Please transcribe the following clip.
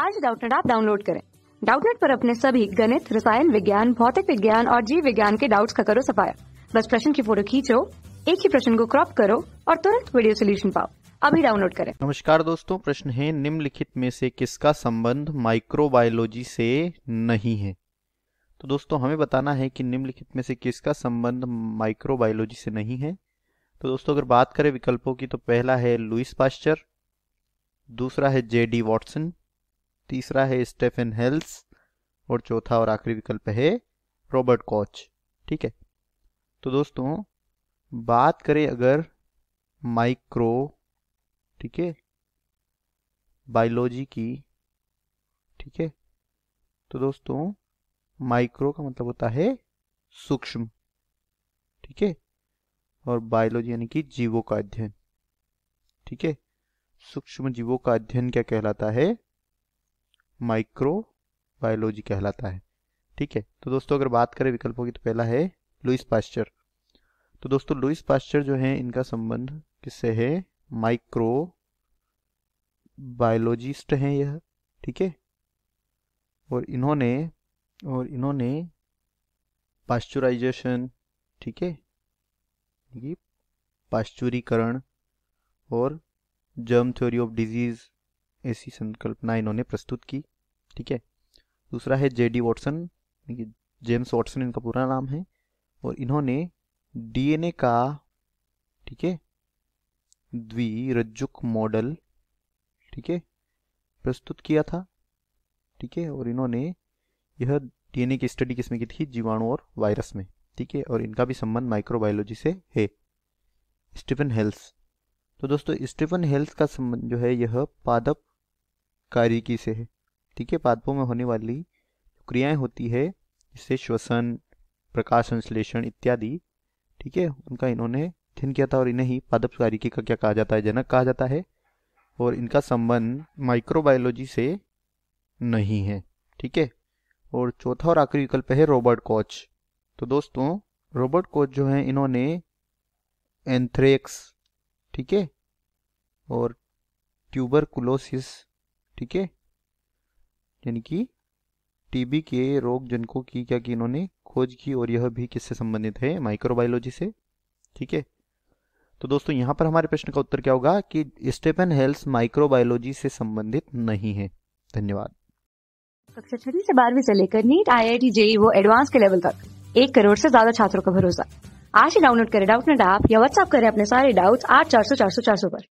आज डाउटनेट आप डाउनलोड करें डाउटनेट पर अपने सभी गणित रसायन विज्ञान भौतिक विज्ञान और जीव विज्ञान के डाउट्स का करो सफाया बस प्रश्न की फोटो खींचो एक ही प्रश्न को क्रॉप करो और तुरंत वीडियो सोल्यूशन पाओ अभी डाउनलोड करें नमस्कार दोस्तों प्रश्न है निम्नलिखित में से किसका संबंध माइक्रोबायोलॉजी से नहीं है तो दोस्तों हमें बताना है कि निम्नलिखित में से किसका संबंध माइक्रोबायोलॉजी से नहीं है तो दोस्तों अगर बात करें विकल्पों की तो पहला है लुइस पास्चर दूसरा है जे डी वॉटसन तीसरा है स्टेफन हेल्स और चौथा और आखिरी विकल्प है रॉबर्ट कॉच ठीक है तो दोस्तों बात करें अगर माइक्रो ठीक है बायोलॉजी की ठीक है तो दोस्तों माइक्रो का मतलब होता है सूक्ष्म ठीक है और बायोलॉजी यानी कि जीवों का अध्ययन ठीक है सूक्ष्म जीवों का अध्ययन क्या कहलाता है माइक्रोबायोलॉजी कहलाता है ठीक है तो दोस्तों अगर बात करें विकल्पों की तो पहला है लुइस पास्चर तो दोस्तों लुइस पास्चर जो है इनका संबंध किससे है माइक्रो बायोलॉजिस्ट हैं यह ठीक है और इन्होंने और इन्होंने पास्चुराइजेशन ठीक है पाश्चुरीकरण और जर्म थ्योरी ऑफ डिजीज ऐसी संकल्पना इन्होंने प्रस्तुत की ठीक है दूसरा है J D Watson James Watson इनका पूरा नाम है और इन्होंने डीएनए का ठीक है द्विरज्जुक मॉडल ठीक है प्रस्तुत किया था ठीक है और इन्होंने यह डीएनए की स्टडी किसमें की थी जीवाणु और वायरस में ठीक है और इनका भी संबंध माइक्रोबायोलॉजी से है स्टीफन हेल्स तो दोस्तों स्टीफन हेल्स का संबंध जो है यह पादप कारिकी से है है पादपों में होने वाली क्रियाएं होती है जिससे श्वसन प्रकाश संश्लेषण इत्यादि ठीक है उनका इन्होंने अध्ययन किया था और इन्हें ही कारिकी का क्या कहा जाता है जनक कहा जाता है और इनका संबंध माइक्रोबायोलॉजी से नहीं है ठीक है और चौथा और आखिरी विकल्प है रॉबर्ट कोच तो दोस्तों रॉबर्ट कोच जो है इन्होंने एंथ्रेक्स ठीक है और कुलोसिस ठीक है यानी कि टीबी के रोग जनकों की क्या की इन्होंने खोज की और यह भी किससे संबंधित है माइक्रोबायोलॉजी से ठीक है तो दोस्तों यहाँ पर हमारे प्रश्न का उत्तर क्या होगा कि स्टेपन हेल्थ माइक्रोबायोलॉजी से संबंधित नहीं है धन्यवाद कक्षा छठी से बारहवीं से लेकर NEET I I T JEE वो एडवांस के लेवल तक एक करोड़ से ज्यादा छात्रों का भरोसा आज ही डाउनलोड करें डाउट नेट ऐप या व्हाट्सएप करें अपने सारे डाउट्स आठ चार सौ चार सौ चार सौ पर